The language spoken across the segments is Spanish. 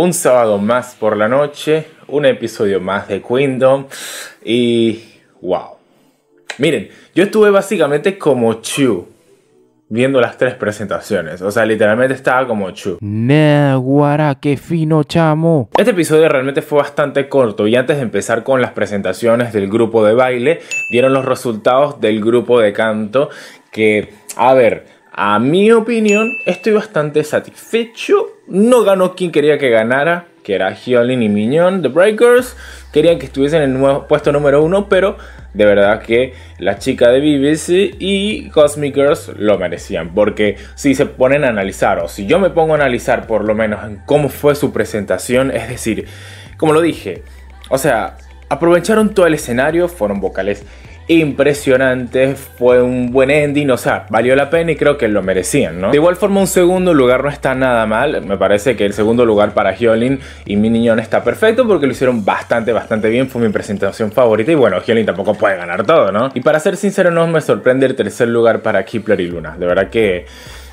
Un sábado más por la noche, un episodio más de Quindom. y wow. Miren, yo estuve básicamente como Chu viendo las tres presentaciones. O sea, literalmente estaba como chu. guara, qué fino chamo. Este episodio realmente fue bastante corto y antes de empezar con las presentaciones del grupo de baile, dieron los resultados del grupo de canto que, a ver, a mi opinión, estoy bastante satisfecho. No ganó quien quería que ganara, que era Hyolyn y Miñón. The Breakers. Querían que estuviesen en el nuevo, puesto número uno, pero de verdad que la chica de BBC y Cosmic Girls lo merecían. Porque si se ponen a analizar, o si yo me pongo a analizar por lo menos en cómo fue su presentación, es decir, como lo dije, o sea, aprovecharon todo el escenario, fueron vocales impresionante, fue un buen ending, o sea, valió la pena y creo que lo merecían, ¿no? De igual forma, un segundo lugar no está nada mal, me parece que el segundo lugar para Hyolin y Mi Niñón está perfecto porque lo hicieron bastante, bastante bien, fue mi presentación favorita y bueno, Hyolin tampoco puede ganar todo, ¿no? Y para ser sincero, no me sorprende el tercer lugar para Kipler y Luna, de verdad que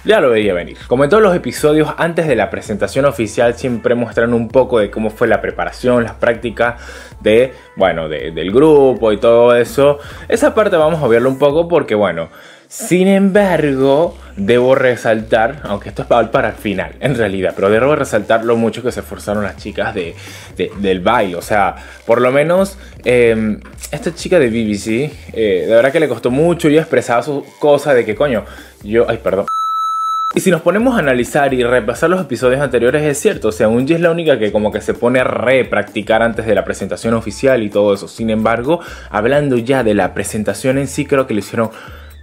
ya lo veía venir. Como en todos los episodios, antes de la presentación oficial siempre muestran un poco de cómo fue la preparación, las prácticas de, bueno, del grupo y todo eso. Esa parte vamos a verlo un poco porque, bueno, sin embargo, debo resaltar, aunque esto es para el final, en realidad, pero debo resaltar lo mucho que se esforzaron las chicas de, del baile. O sea, por lo menos em, esta chica de BBC, eh, de verdad que le costó mucho y expresaba su cosa de que coño, yo, ay, perdón. Y si nos ponemos a analizar y repasar los episodios anteriores, es cierto, o sea, Unji es la única que como que se pone a repracticar antes de la presentación oficial y todo eso. Sin embargo, hablando ya de la presentación en sí, creo que lo hicieron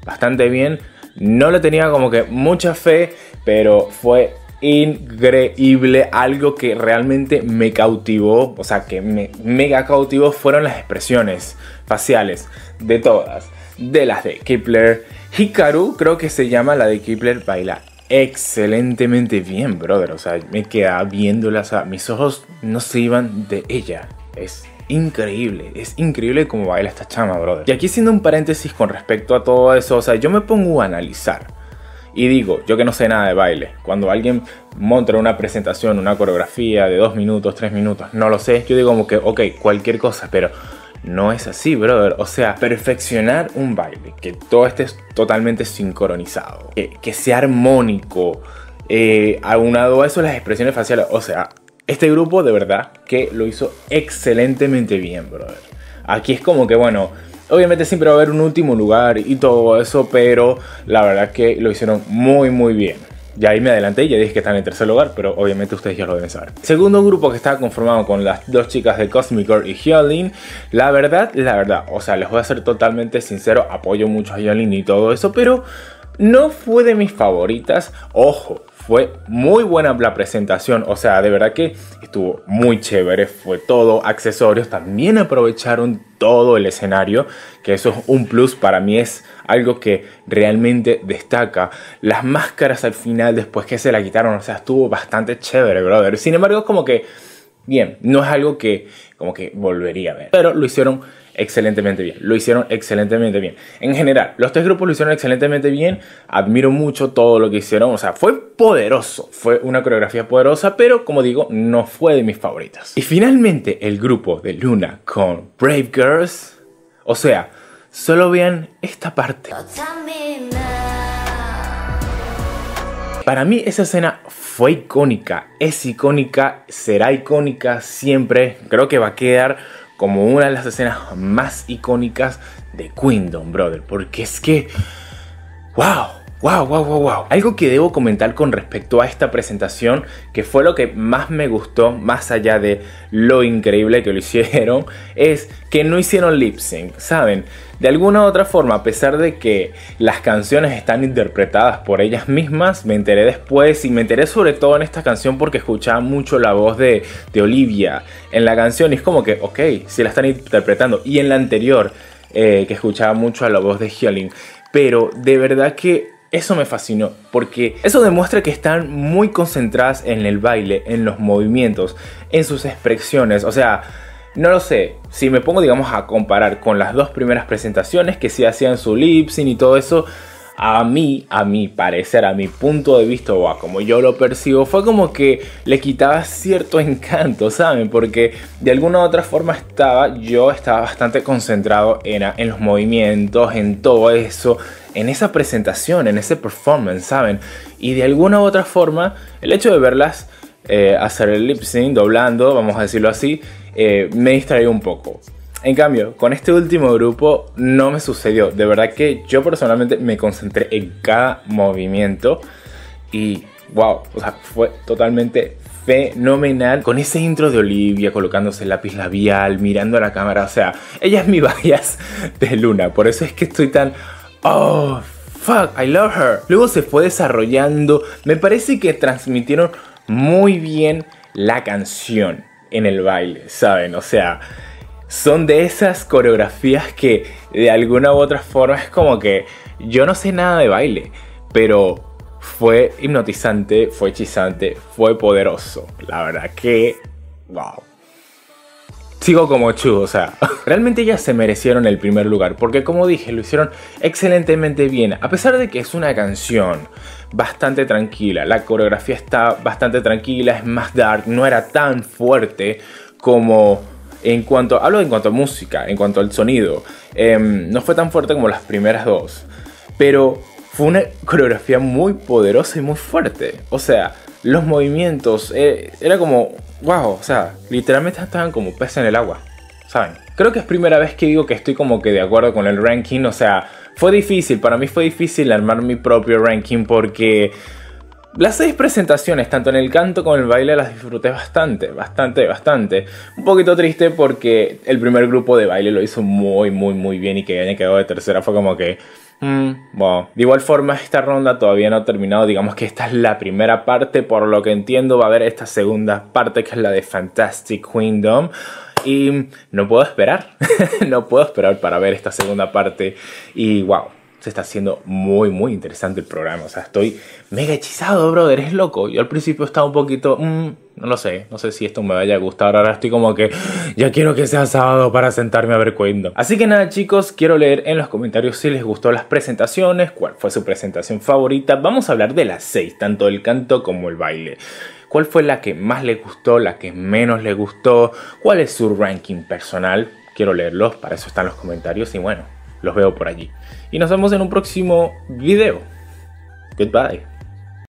bastante bien. No le tenía como que mucha fe, pero fue increíble, algo que realmente me cautivó, o sea, que me mega cautivó fueron las expresiones faciales de todas, de las de Kipler. Hikaru, creo que se llama la de Kipler, bailar excelentemente bien, brother. O sea, me quedaba viéndola. O mis ojos no se iban de ella. Es increíble, es increíble cómo baila esta chama, brother. Y aquí siendo un paréntesis con respecto a todo eso, o sea, yo me pongo a analizar. Y digo, yo que no sé nada de baile, cuando alguien monta una presentación, una coreografía de dos minutos, tres minutos, no lo sé, yo digo como que, ok, cualquier cosa, pero no es así, brother. O sea, perfeccionar un baile, que todo esté totalmente sincronizado, que, sea armónico, eh, aunado a eso las expresiones faciales. O sea, este grupo de verdad que lo hizo excelentemente bien, brother. Aquí es como que, bueno, obviamente siempre va a haber un último lugar y todo eso, pero la verdad que lo hicieron muy, muy bien. Ya ahí me adelanté y ya dije que están en tercer lugar, pero obviamente ustedes ya lo deben saber. Segundo grupo que estaba conformado con las dos chicas de Cosmic Girl y Hyolyn. La verdad, la verdad, o sea, les voy a ser totalmente sincero, apoyo mucho a Hyolyn y todo eso, pero no fue de mis favoritas. Ojo, fue muy buena la presentación, o sea, de verdad que estuvo muy chévere, fue todo, accesorios, también aprovecharon todo el escenario, que eso es un plus, para mí es algo que realmente destaca. Las máscaras al final, después que se la quitaron, o sea, estuvo bastante chévere, brother. Sin embargo, es como que, bien, no es algo que como que volvería a ver, pero lo hicieron excelentemente bien. Lo hicieron excelentemente bien. En general, los tres grupos lo hicieron excelentemente bien. Admiro mucho todo lo que hicieron. O sea, fue poderoso. Fue una coreografía poderosa, pero como digo, no fue de mis favoritas. Y finalmente, el grupo de Luna con Brave Girls. O sea, solo vean esta parte. Para mí esa escena fue icónica, es icónica, será icónica siempre, creo que va a quedar como una de las escenas más icónicas de Kingdom, brother. Porque es que, wow, Wow, wow, wow, wow. Algo que debo comentar con respecto a esta presentación, que fue lo que más me gustó, más allá de lo increíble que lo hicieron, es que no hicieron lip sync, ¿saben? De alguna u otra forma, a pesar de que las canciones están interpretadas por ellas mismas, me enteré después y me enteré sobre todo en esta canción porque escuchaba mucho la voz de, Olivia en la canción y es como que, ok, si la están interpretando. Y en la anterior, eh, que escuchaba mucho a la voz de Healing. Pero de verdad que eso me fascinó, porque eso demuestra que están muy concentradas en el baile, en los movimientos, en sus expresiones, o sea... No lo sé, si me pongo digamos a comparar con las dos primeras presentaciones que sí hacían su lip y todo eso, a mí, a mi parecer, a mi punto de vista o a como yo lo percibo, fue como que le quitaba cierto encanto, ¿saben? Porque de alguna u otra forma estaba, yo estaba bastante concentrado en, los movimientos, en todo eso, en esa presentación, en ese performance, ¿saben? Y de alguna u otra forma, el hecho de verlas eh, hacer el lip sync, doblando, vamos a decirlo así, eh, me distraía un poco. En cambio, con este último grupo no me sucedió. De verdad que yo personalmente me concentré en cada movimiento y wow, o sea, fue totalmente fenomenal con ese intro de Olivia colocándose el lápiz labial, mirando a la cámara, o sea, ella es mi bias de Luna, por eso es que estoy tan oh fuck, I love her. Luego se fue desarrollando, me parece que transmitieron muy bien la canción en el baile, ¿saben? O sea, son de esas coreografías que de alguna u otra forma es como que yo no sé nada de baile, pero fue hipnotizante, fue hechizante, fue poderoso. La verdad que, wow. Sigo como chu, o sea, realmente ya se merecieron el primer lugar, porque como dije, lo hicieron excelentemente bien, a pesar de que es una canción bastante tranquila, la coreografía está bastante tranquila, es más dark, no era tan fuerte como en cuanto, hablo en cuanto a música, en cuanto al sonido, em, no fue tan fuerte como las primeras dos, pero fue una coreografía muy poderosa y muy fuerte. O sea, los movimientos, eh, era como, wow, o sea, literalmente estaban como peces en el agua, ¿saben? Creo que es primera vez que digo que estoy como que de acuerdo con el ranking, o sea, fue difícil, para mí fue difícil armar mi propio ranking porque las seis presentaciones, tanto en el canto como en el baile, las disfruté bastante, bastante, bastante. Un poquito triste porque el primer grupo de baile lo hizo muy, muy, muy bien y que me quedó de tercera fue como que... Mm, bueno, de igual forma esta ronda todavía no ha terminado, digamos que esta es la primera parte, por lo que entiendo va a haber esta segunda parte que es la de Fantastic Kingdom y no puedo esperar, no puedo esperar para ver esta segunda parte y wow, se está haciendo muy, muy interesante el programa. O sea, estoy mega hechizado, brother. Es loco. Yo al principio estaba un poquito, mm, no lo sé, no sé si esto me vaya a gustar. Ahora estoy como que ya quiero que sea sábado para sentarme a ver cuándo. Así que nada, chicos, quiero leer en los comentarios si les gustó las presentaciones, cuál fue su presentación favorita. Vamos a hablar de las seis, tanto el canto como el baile cuál fue la que más le gustó, la que menos le gustó, cuál es su ranking personal. Quiero leerlos, para eso están los comentarios y bueno, los veo por allí. Y nos vemos en un próximo video. Goodbye.